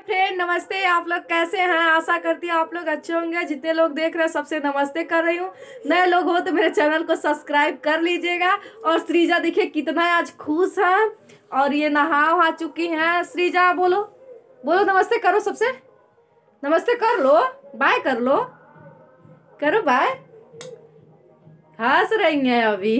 Friend नमस्ते आप लोग कैसे हैं आशा करती हूँ आप लोग अच्छे होंगे जितने लोग देख रहे हैं सबसे नमस्ते कर रही हूँ नए लोग हो तो मेरे चैनल को सब्सक्राइब कर लीजिएगा और श्रीजा देखिए कितना आज खुश है और ये नहा वहा चुकी हैं श्रीजा बोलो बोलो नमस्ते करो सबसे नमस्ते कर लो बाय कर लो करो बाय हंस रही हैं अभी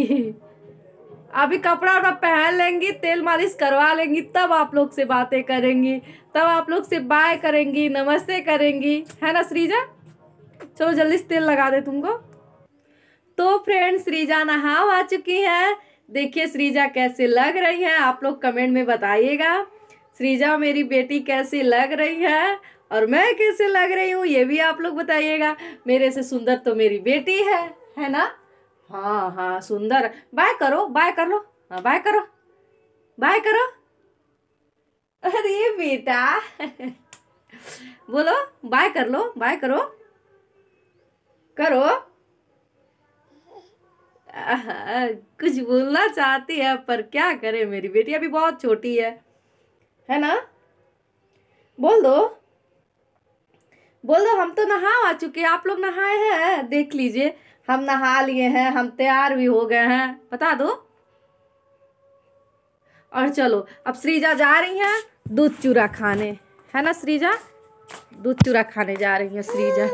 अभी कपड़ा वपड़ा पहन लेंगी तेल मालिश करवा लेंगी तब आप लोग से बातें करेंगी तब आप लोग से बाय करेंगी नमस्ते करेंगी है ना श्रीजा चलो जल्दी से तेल लगा दे तुमको तो फ्रेंड श्रीजा नहाव आ चुकी हैं देखिए श्रीजा कैसे लग रही हैं आप लोग कमेंट में बताइएगा श्रीजा मेरी बेटी कैसे लग रही है और मैं कैसे लग रही हूँ ये भी आप लोग बताइएगा मेरे से सुंदर तो मेरी बेटी है है ना हाँ हाँ सुंदर बाय करो बाय कर लो हाँ बाय करो बाय करो अरे बेटा बोलो बाय कर लो बाय करो करो आ, कुछ बोलना चाहती है पर क्या करे मेरी बेटी अभी बहुत छोटी है है ना बोल दो बोल दो हम तो नहा आ चुके आप लोग नहाए हैं देख लीजिए हम नहा लिए हैं हम तैयार भी हो गए हैं बता दो और चलो अब श्रीजा जा रही हैं दूध चूरा खाने है ना श्रीजा दूध चूरा खाने जा रही हैं श्रीजा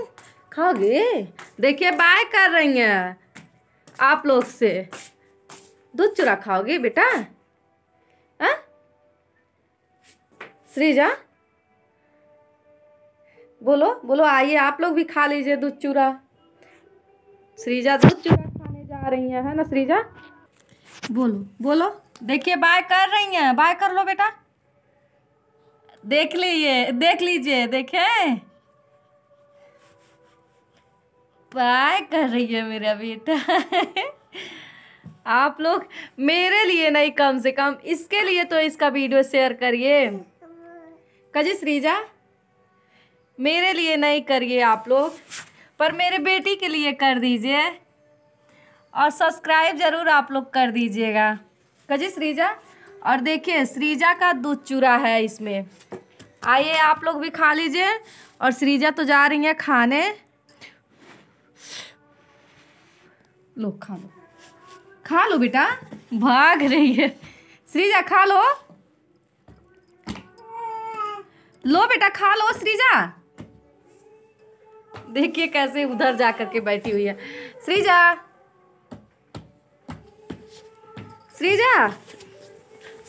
खाओगे देखिए बाय कर रही हैं आप लोग से दूध चूरा खाओगे बेटा हाँ? श्रीजा बोलो बोलो आइए आप लोग भी खा लीजिए दूध चूरा श्रीजा दूध चूड़ा खाने जा रही है, है ना श्रीजा बोलो बोलो देखिए बाय कर रही हैं बाय कर लो बेटा देख लीजिए देख लीजिए देखे बाय कर रही है मेरा बेटा आप लोग मेरे लिए नहीं कम से कम इसके लिए तो इसका वीडियो शेयर करिए कजी श्रीजा मेरे लिए नहीं करिए आप लोग पर मेरे बेटी के लिए कर दीजिए और सब्सक्राइब ज़रूर आप लोग कर दीजिएगा कजी श्रीजा और देखिए श्रीजा का दूध चूरा है इसमें आइए आप लोग भी खा लीजिए और श्रीजा तो जा रही है खाने लो खा लो खा लो बेटा भाग रही है श्रीजा खा लो लो बेटा खा लो श्रीजा देखिए कैसे उधर जा करके बैठी हुई है श्रीजा श्रीजा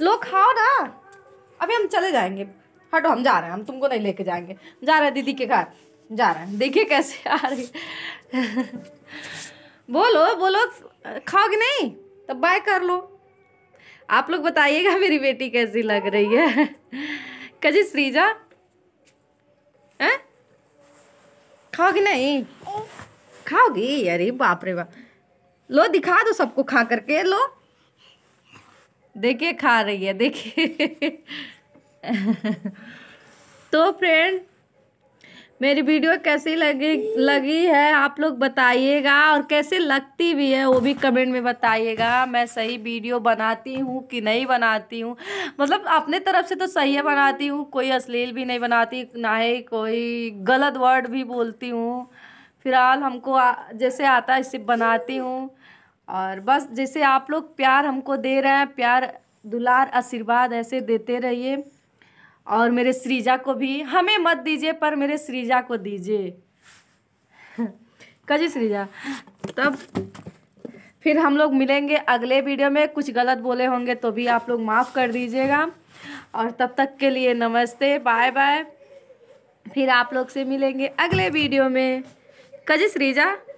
लो खाओ ना अभी हम चले जाएंगे हटो हम जा रहे हैं हम तुमको नहीं लेके जाएंगे जा रहे हैं दीदी के घर जा रहे हैं देखिए कैसे आ रही बोलो बोलो खाओगे नहीं तो बाय कर लो आप लोग बताइएगा मेरी बेटी कैसी लग रही है कजी श्रीजा हैं खाओगी नहीं खाओगी अरे बाप रे बाप लो दिखा दो सबको खा करके लो देखिए खा रही है देखिए तो फ्रेंड मेरी वीडियो कैसी लगी लगी है आप लोग बताइएगा और कैसे लगती भी है वो भी कमेंट में बताइएगा मैं सही वीडियो बनाती हूँ कि नहीं बनाती हूँ मतलब अपने तरफ से तो सही है बनाती हूँ कोई अश्लील भी नहीं बनाती ना ही कोई गलत वर्ड भी बोलती हूँ फिलहाल हमको आ, जैसे आता है इसे बनाती हूँ और बस जैसे आप लोग प्यार हमको दे रहे हैं प्यार दुलार आशीर्वाद ऐसे देते रहिए और मेरे श्रीजा को भी हमें मत दीजिए पर मेरे श्रीजा को दीजिए कजी श्रीजा तब फिर हम लोग मिलेंगे अगले वीडियो में कुछ गलत बोले होंगे तो भी आप लोग माफ़ कर दीजिएगा और तब तक के लिए नमस्ते बाय बाय फिर आप लोग से मिलेंगे अगले वीडियो में कजी श्रीजा